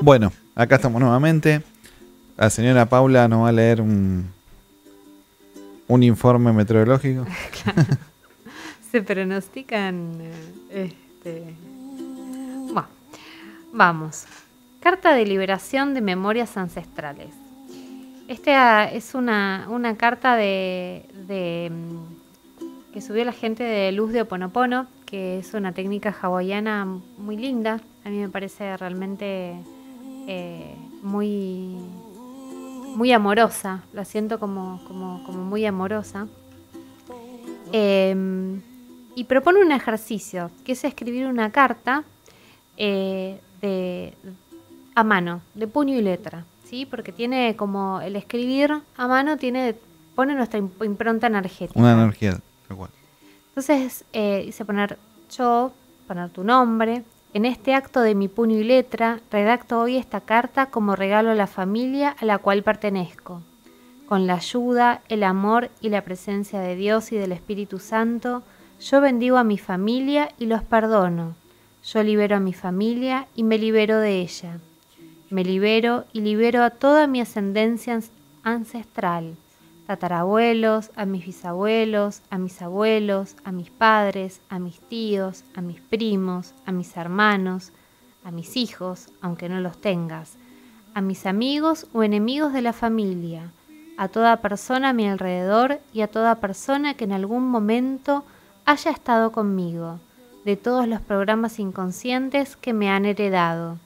Bueno, acá estamos nuevamente. La señora Paula nos va a leer un, informe meteorológico. Se pronostican. Eh, este... Bueno, vamos. Carta de liberación de memorias ancestrales. Esta ah, es una, una carta de, mm, que subió la gente de Luz de Oponopono, que es una técnica hawaiana muy linda. A mí me parece realmente eh, muy, muy amorosa, lo siento como, muy amorosa. Eh, y propone un ejercicio, que es escribir una carta eh, de, a mano, de puño y letra, ¿sí? Porque tiene como el escribir a mano tiene pone nuestra impronta energética. Una energía, lo cual. Entonces, eh, dice poner yo, poner tu nombre, en este acto de mi puño y letra, redacto hoy esta carta como regalo a la familia a la cual pertenezco. Con la ayuda, el amor y la presencia de Dios y del Espíritu Santo, yo bendigo a mi familia y los perdono. Yo libero a mi familia y me libero de ella. Me libero y libero a toda mi ascendencia ancestral tatarabuelos, a mis bisabuelos, a mis abuelos, a mis padres, a mis tíos, a mis primos, a mis hermanos, a mis hijos, aunque no los tengas, a mis amigos o enemigos de la familia, a toda persona a mi alrededor y a toda persona que en algún momento haya estado conmigo, de todos los programas inconscientes que me han heredado.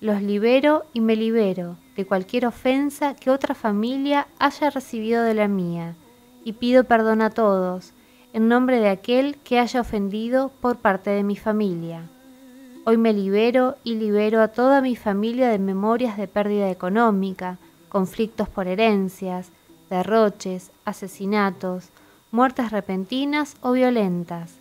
Los libero y me libero de cualquier ofensa que otra familia haya recibido de la mía, y pido perdón a todos, en nombre de aquel que haya ofendido por parte de mi familia. Hoy me libero y libero a toda mi familia de memorias de pérdida económica, conflictos por herencias, derroches, asesinatos, muertes repentinas o violentas,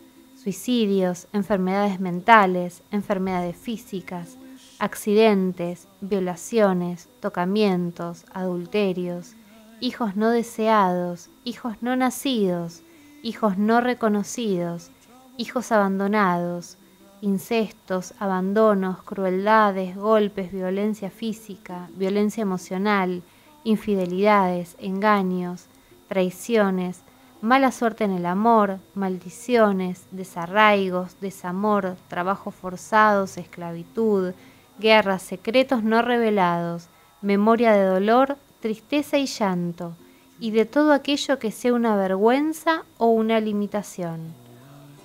suicidios, enfermedades mentales, enfermedades físicas, accidentes, violaciones, tocamientos, adulterios, hijos no deseados, hijos no nacidos, hijos no reconocidos, hijos abandonados, incestos, abandonos, crueldades, golpes, violencia física, violencia emocional, infidelidades, engaños, traiciones, mala suerte en el amor, maldiciones, desarraigos, desamor, trabajos forzados, esclavitud, guerras, secretos no revelados, memoria de dolor, tristeza y llanto, y de todo aquello que sea una vergüenza o una limitación.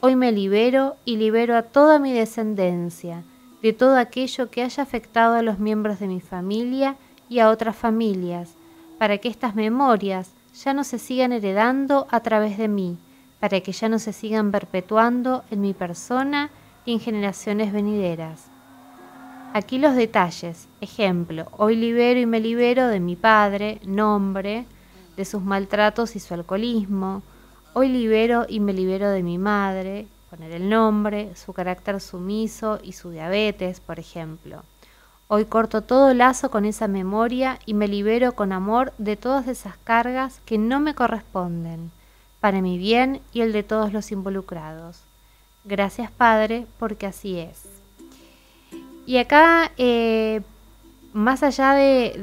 Hoy me libero y libero a toda mi descendencia, de todo aquello que haya afectado a los miembros de mi familia y a otras familias, para que estas memorias ya no se sigan heredando a través de mí, para que ya no se sigan perpetuando en mi persona y en generaciones venideras. Aquí los detalles. Ejemplo, hoy libero y me libero de mi padre, nombre, de sus maltratos y su alcoholismo. Hoy libero y me libero de mi madre, poner el nombre, su carácter sumiso y su diabetes, por ejemplo. Hoy corto todo lazo con esa memoria y me libero con amor de todas esas cargas que no me corresponden, para mi bien y el de todos los involucrados. Gracias Padre, porque así es. Y acá, eh, más allá de,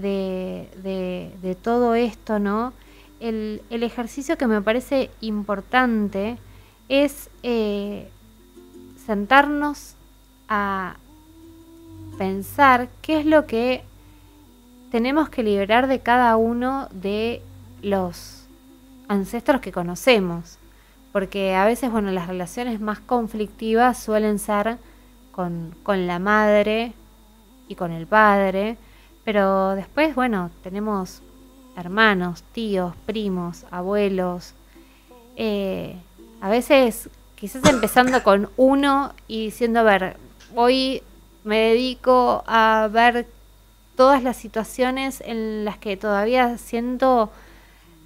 todo esto, ¿no? El, ejercicio que me parece importante es eh, sentarnos a pensar qué es lo que tenemos que liberar de cada uno de los ancestros que conocemos. Porque a veces, bueno, las relaciones más conflictivas suelen ser con, la madre y con el padre, pero después, bueno, tenemos hermanos, tíos, primos, abuelos. Eh, a veces, quizás empezando con uno y diciendo, a ver, hoy me dedico a ver todas las situaciones en las que todavía siento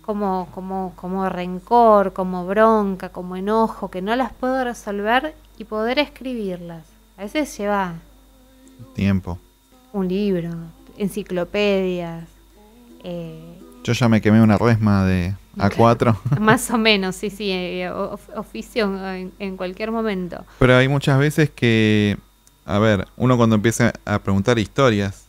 como, como, como rencor, como bronca, como enojo, que no las puedo resolver y poder escribirlas. A veces lleva tiempo. Un libro, enciclopedias. Eh, Yo ya me quemé una resma de A4. Más o menos, sí, sí, eh, oficio en, cualquier momento. Pero hay muchas veces que, a ver, uno cuando empieza a preguntar historias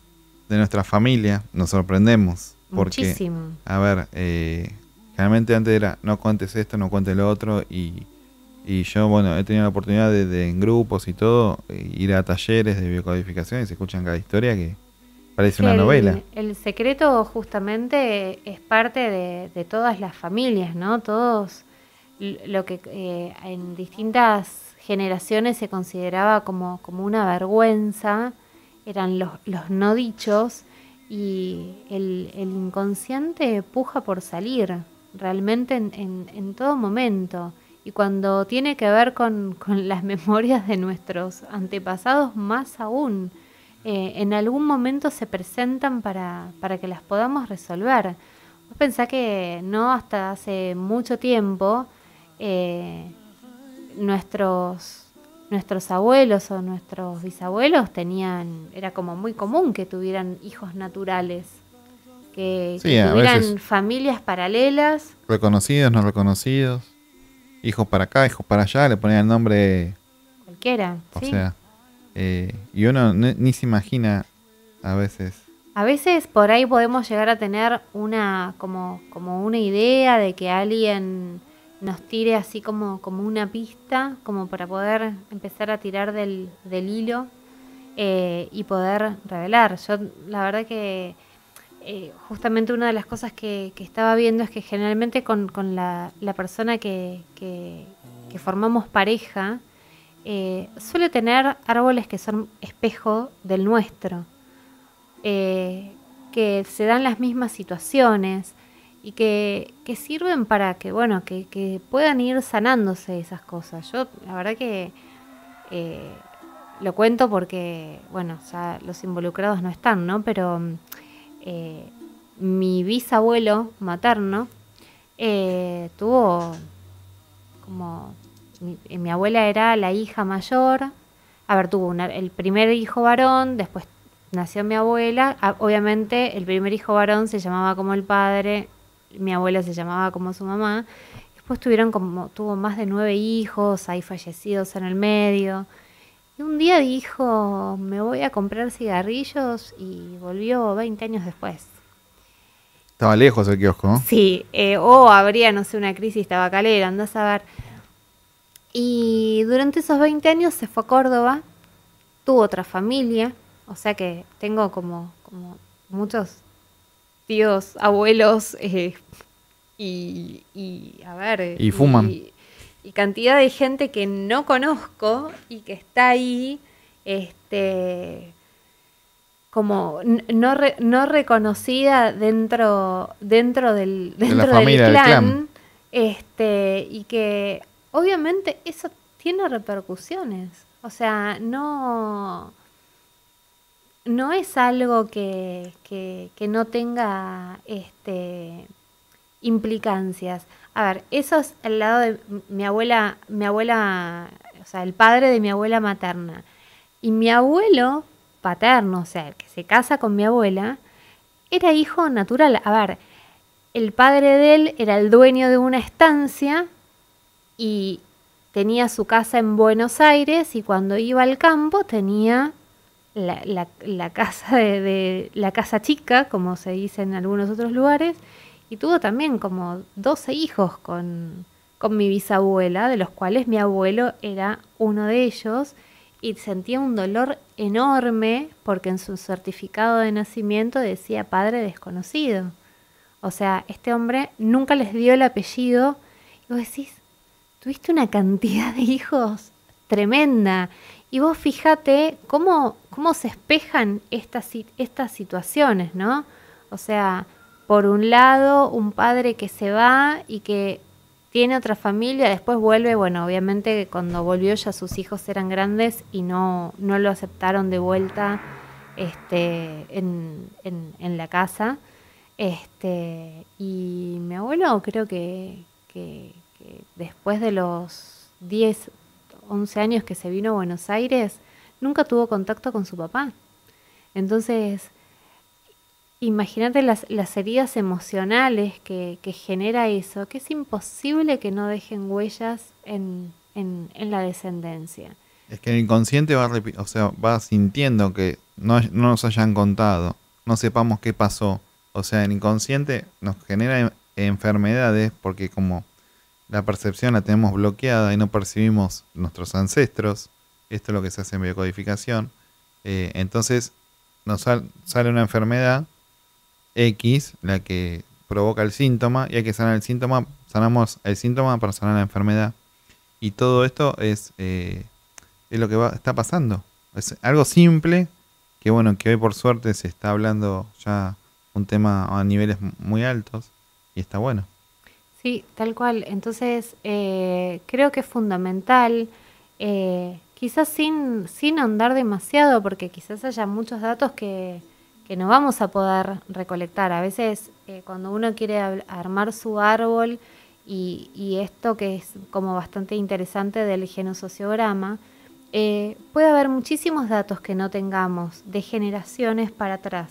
de nuestra familia, nos sorprendemos. Porque, Muchísimo. A ver, eh, generalmente antes era, no cuentes esto, no cuentes lo otro, y y yo, bueno, he tenido la oportunidad de, en grupos y todo, eh, ir a talleres de biocodificación y se escuchan cada historia que parece una novela. El secreto justamente es parte de, todas las familias, ¿no? Todos lo que eh, en distintas generaciones se consideraba como, una vergüenza, eran los, no dichos y el, inconsciente puja por salir realmente en todo momento y cuando tiene que ver con, las memorias de nuestros antepasados, más aún, eh, en algún momento se presentan para, que las podamos resolver. Vos que no hasta hace mucho tiempo eh, nuestros, nuestros abuelos o nuestros bisabuelos tenían, era como muy común que tuvieran hijos naturales que, que tuvieran familias paralelas. Reconocidos, no reconocidos hijos para acá, hijos para allá, le ponían el nombre. Cualquiera. O sea. Eh, y uno ni se imagina a veces. A veces por ahí podemos llegar a tener una como, como una idea de que alguien nos tire así como, como una pista, como para poder empezar a tirar del, del hilo eh, y poder revelar. Yo la verdad que eh, justamente una de las cosas que, estaba viendo es que generalmente con, la, persona que, formamos pareja eh, suele tener árboles que son espejo del nuestro, eh, que se dan las mismas situaciones y que, sirven para que, bueno, que, puedan ir sanándose esas cosas. Yo, la verdad que lo cuento porque, bueno, ya los involucrados no están, ¿no? Pero mm, eh, mi bisabuelo materno eh, tuvo como eh, mi, abuela era la hija mayor, a ver, tuvo el primer hijo varón, después nació mi abuela, ah, obviamente el primer hijo varón se llamaba como el padre, mi abuela se llamaba como su mamá, después tuvieron como, tuvo más de nueve hijos, hay fallecidos en el medio, y un día dijo, me voy a comprar cigarrillos y volvió 20 años después. Estaba lejos el kiosco, ¿no? Sí, eh, o habría, no sé, una crisis tabacalera, andás a ver. Y durante esos 20 años se fue a Córdoba, tuvo otra familia, o sea que tengo como, muchos tíos, abuelos eh, y, a ver... Y fuman y cantidad de gente que no conozco y que está ahí, este, como no, reconocida dentro, dentro del, dentro clan, este, y que obviamente eso tiene repercusiones. O sea, no, no es algo que, que, que no tenga este, implicancias. A ver, eso es el lado de mi abuela, mi abuela, o sea, el padre de mi abuela materna. Y mi abuelo paterno, o sea, el que se casa con mi abuela, era hijo natural. A ver, el padre de él era el dueño de una estancia y tenía su casa en Buenos Aires y cuando iba al campo tenía la, casa de, la casa chica, como se dice en algunos otros lugares, y tuvo también como 12 hijos con, mi bisabuela, de los cuales mi abuelo era uno de ellos y sentía un dolor enorme porque en su certificado de nacimiento decía padre desconocido. O sea, este hombre nunca les dio el apellido. Y vos decís, tuviste una cantidad de hijos tremenda. Y vos fíjate cómo, cómo se espejan estas, estas situaciones, ¿no? O sea, por un lado, un padre que se va y que tiene otra familia, después vuelve, bueno, obviamente cuando volvió ya sus hijos eran grandes y no, no lo aceptaron de vuelta este, en, en, la casa. Este, y mi abuelo creo que, que, que, después de los 10, 11 años que se vino a Buenos Aires, nunca tuvo contacto con su papá. Entonces, imagínate las, heridas emocionales que, genera eso, que es imposible que no dejen huellas en, la descendencia. Es que el inconsciente va, o sea, va sintiendo que no, nos hayan contado, no sepamos qué pasó. O sea, el inconsciente nos genera enfermedades porque como la percepción la tenemos bloqueada y no percibimos nuestros ancestros, esto es lo que se hace en biocodificación, eh, entonces nos sale una enfermedad X la que provoca el síntoma y hay que sanar el síntoma, sanamos el síntoma para sanar la enfermedad. Y todo esto es, eh, es lo que va, está pasando. Es algo simple que bueno, que hoy por suerte se está hablando ya un tema a niveles muy altos y está bueno. Sí, tal cual. Entonces, eh, creo que es fundamental, eh, quizás sin, sin andar demasiado, porque quizás haya muchos datos que, que no vamos a poder recolectar. A veces eh, cuando uno quiere armar su árbol y, esto que es como bastante interesante del genosociograma, eh, puede haber muchísimos datos que no tengamos de generaciones para atrás.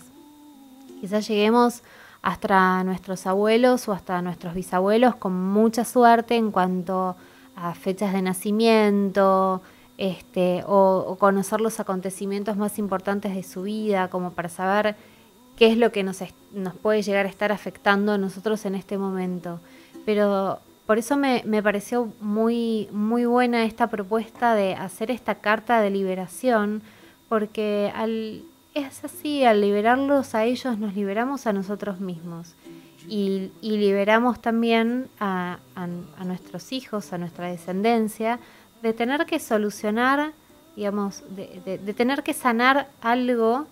Quizás lleguemos hasta nuestros abuelos o hasta nuestros bisabuelos con mucha suerte en cuanto a fechas de nacimiento, este, o, conocer los acontecimientos más importantes de su vida, como para saber qué es lo que nos, nos puede llegar a estar afectando a nosotros en este momento. Pero por eso me, pareció muy, muy buena esta propuesta de hacer esta carta de liberación, porque al, es así, al liberarlos a ellos nos liberamos a nosotros mismos y, liberamos también a nuestros hijos, a nuestra descendencia, de tener que solucionar, digamos, de, tener que sanar algo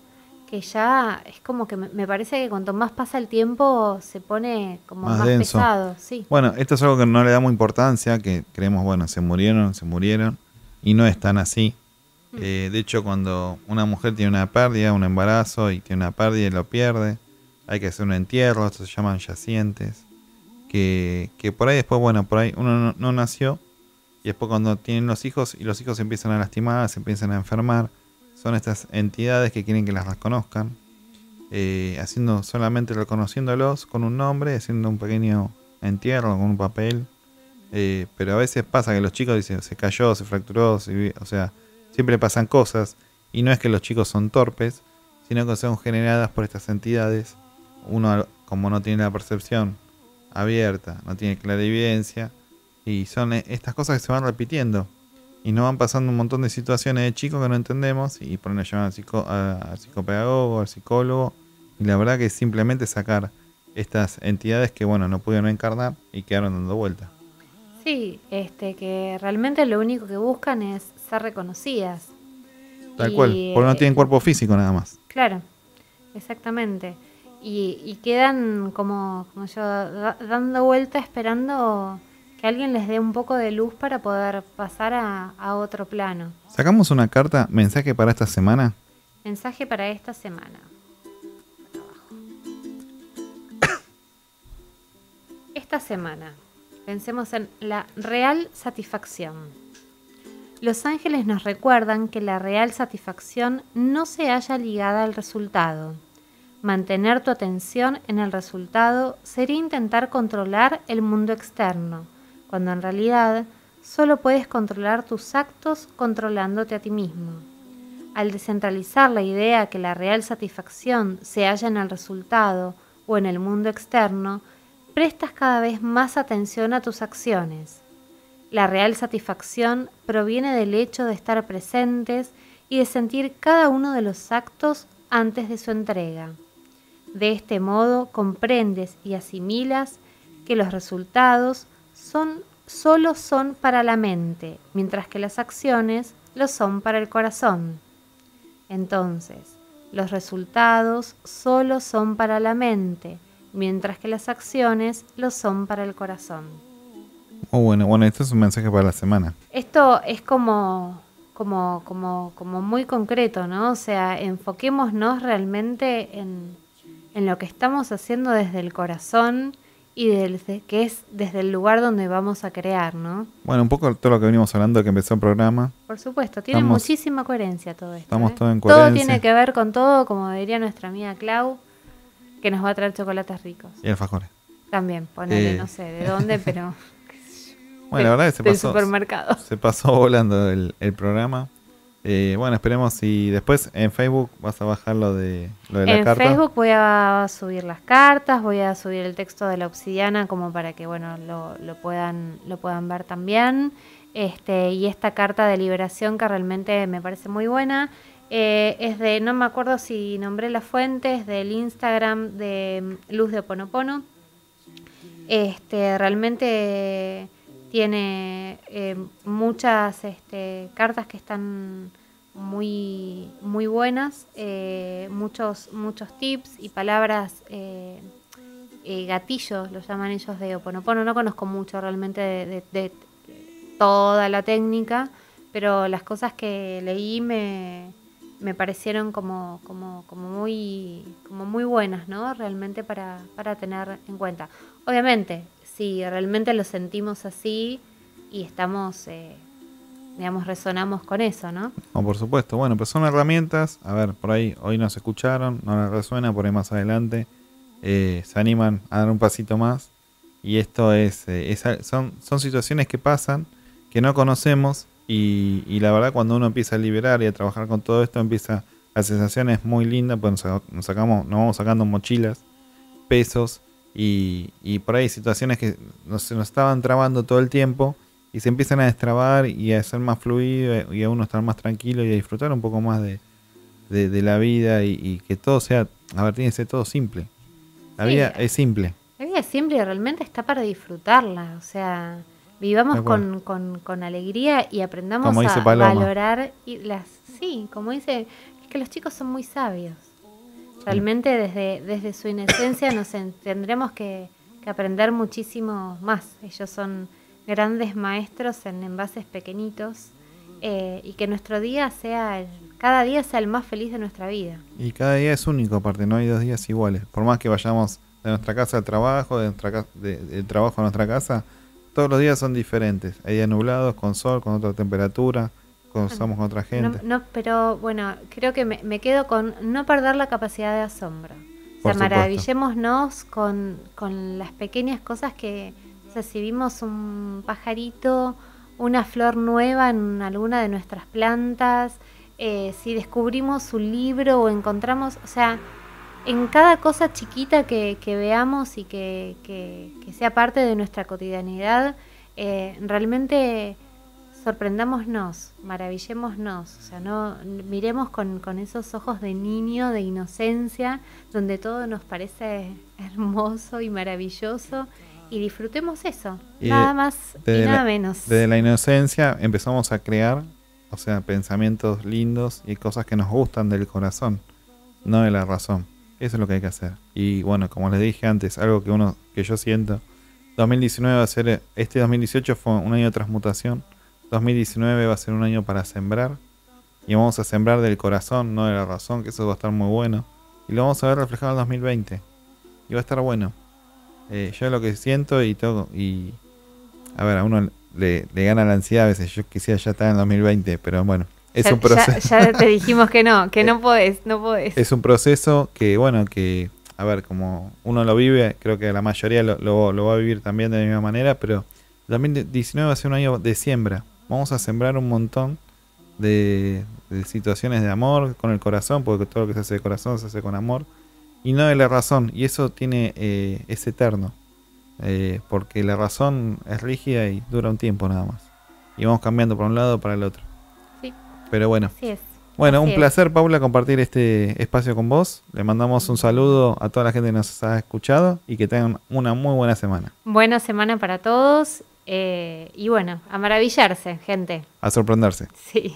que ya es como que me parece que cuanto más pasa el tiempo se pone como más, pesado. Bueno, esto es algo que no le damos importancia, que creemos, bueno, se murieron, se murieron, y no es tan así. Mm. Eh, de hecho, cuando una mujer tiene una pérdida, un embarazo, y tiene una pérdida y lo pierde, hay que hacer un entierro, esto se llaman yacientes, que, que por ahí después, bueno, por ahí uno no nació, y después cuando tienen los hijos y los hijos se empiezan a lastimar, se empiezan a enfermar, son estas entidades que quieren que las reconozcan, eh, haciendo solamente reconociéndolos con un nombre, haciendo un pequeño entierro con un papel. Eh, pero a veces pasa que los chicos dicen, se cayó, se fracturó, o sea, siempre pasan cosas. Y no es que los chicos son torpes, sino que son generadas por estas entidades. Uno, como no tiene la percepción abierta, no tiene clarividencia, y son eh, estas cosas que se van repitiendo. Y nos van pasando un montón de situaciones de chicos que no entendemos y ponen a llamar al, psicopedagogo, al psicólogo. Y la verdad que es simplemente sacar estas entidades que, bueno, no pudieron encarnar y quedaron dando vueltas. Sí, este, que realmente lo único que buscan es ser reconocidas. Tal cual, porque no eh, tienen cuerpo físico nada más. Claro, exactamente. Y, quedan como, como yo dando vuelta esperando que alguien les dé un poco de luz para poder pasar a, otro plano. ¿Sacamos una carta, mensaje para esta semana? Mensaje para esta semana. Esta semana, pensemos en la real satisfacción. Los ángeles nos recuerdan que la real satisfacción no se halla ligada al resultado. Mantener tu atención en el resultado sería intentar controlar el mundo externo cuando en realidad solo puedes controlar tus actos controlándote a ti mismo. Al descentralizar la idea que la real satisfacción se halla en el resultado o en el mundo externo, prestas cada vez más atención a tus acciones. La real satisfacción proviene del hecho de estar presentes y de sentir cada uno de los actos antes de su entrega. De este modo comprendes y asimilas que los resultados son, solo son para la mente, mientras que las acciones lo son para el corazón. Entonces, los resultados solo son para la mente, mientras que las acciones lo son para el corazón. Oh, bueno, bueno, este es un mensaje para la semana. Esto es como, como, muy concreto, ¿no? O sea, enfoquémonos realmente en lo que estamos haciendo desde el corazón y que es desde el lugar donde vamos a crear, ¿no? Bueno, un poco todo lo que venimos hablando de que empezó el programa. Por supuesto, tiene muchísima coherencia todo esto. Estamos ¿eh? todo en Todo tiene que ver con todo, como diría nuestra amiga Clau, que nos va a traer chocolates ricos. Y alfajores. También, ponele, eh. no sé de dónde, pero... bueno, la verdad es que se pasó, se pasó volando el programa. Eh, bueno, esperemos y después en Facebook vas a bajar lo de, la en carta. En Facebook voy a subir las cartas, voy a subir el texto de la obsidiana como para que bueno lo, puedan lo puedan ver también. Este, y esta carta de liberación que realmente me parece muy buena. Eh, es de, no me acuerdo si nombré la fuente, es del Instagram de Luz de Oponopono. Este, realmente tiene eh, muchas este, cartas que están muy, muy buenas, eh, muchos, muchos tips y palabras eh, eh gatillos, lo llaman ellos de Oponopono. No conozco mucho realmente de, toda la técnica, pero las cosas que leí me, me parecieron como, como, muy, como muy buenas, ¿no? Realmente para, para tener en cuenta. Obviamente, si realmente lo sentimos así y estamos, eh, digamos, resonamos con eso, ¿no? No, oh, por supuesto. Bueno, pues son herramientas. A ver, por ahí hoy nos escucharon, no les resuena, por ahí más adelante eh, se animan a dar un pasito más. Y esto es, eh, son, situaciones que pasan, que no conocemos y, la verdad cuando uno empieza a liberar y a trabajar con todo esto, empieza, la sensación es muy linda, pues nos, sacamos, nos vamos sacando mochilas, pesos, y, y por ahí situaciones que se nos estaban trabando todo el tiempo y se empiezan a destrabar y a ser más fluido y a uno estar más tranquilo y a disfrutar un poco más de, la vida y, que todo sea, a ver, tiene que ser todo simple. La vida es simple. La vida es simple y realmente está para disfrutarla, o sea, vivamos con, alegría y aprendamos a valorar y las... Sí, como dice, es que los chicos son muy sabios. Realmente desde, su inocencia nos tendremos que, aprender muchísimo más. Ellos son grandes maestros en envases pequeñitos eh, y que nuestro día sea, el, cada día sea el más feliz de nuestra vida. Y cada día es único, aparte, no hay dos días iguales. Por más que vayamos de nuestra casa al trabajo, de nuestra de, del trabajo a nuestra casa, todos los días son diferentes. Hay días nublados, con sol, con otra temperatura conocemos con otra gente. No, pero bueno, creo que me, quedo con no perder la capacidad de asombro. o sea, maravillémonos con, con las pequeñas cosas que, o si vimos un pajarito, una flor nueva en alguna de nuestras plantas, eh, si descubrimos un libro o encontramos, o sea, en cada cosa chiquita que, veamos y que, que, sea parte de nuestra cotidianidad, eh, realmente sorprendámonos, maravillémonos, o sea, no miremos con, esos ojos de niño, de inocencia, donde todo nos parece hermoso y maravilloso y disfrutemos eso, nada más y nada menos. Desde la inocencia empezamos a crear, o sea, pensamientos lindos y cosas que nos gustan del corazón, no de la razón. Eso es lo que hay que hacer. Y bueno, como les dije antes, algo que uno que yo siento 2019 va a ser este 2018 fue un año de transmutación 2019 va a ser un año para sembrar. Y vamos a sembrar del corazón, no de la razón, que eso va a estar muy bueno. Y lo vamos a ver reflejado en 2020. Y va a estar bueno. Eh, yo lo que siento y todo. Y. A ver, a uno le, gana la ansiedad a veces. Yo quisiera ya estar en 2020, pero bueno. Es un proceso. Ya, te dijimos que no, que no puedes no Es un proceso que, bueno, que. A ver, como uno lo vive, creo que la mayoría lo, lo, lo va a vivir también de la misma manera, pero 2019 va a ser un año de siembra vamos a sembrar un montón de, situaciones de amor con el corazón, porque todo lo que se hace de corazón se hace con amor, y no de la razón, y eso tiene eh, es eterno, eh, porque la razón es rígida y dura un tiempo nada más, y vamos cambiando para un lado para el otro. Sí. Pero bueno. Bueno, un placer, Paula, compartir este espacio con vos. Le mandamos un saludo a toda la gente que nos ha escuchado y que tengan una muy buena semana. Buena semana para todos eh, y bueno, a maravillarse, gente. A sorprenderse. Sí.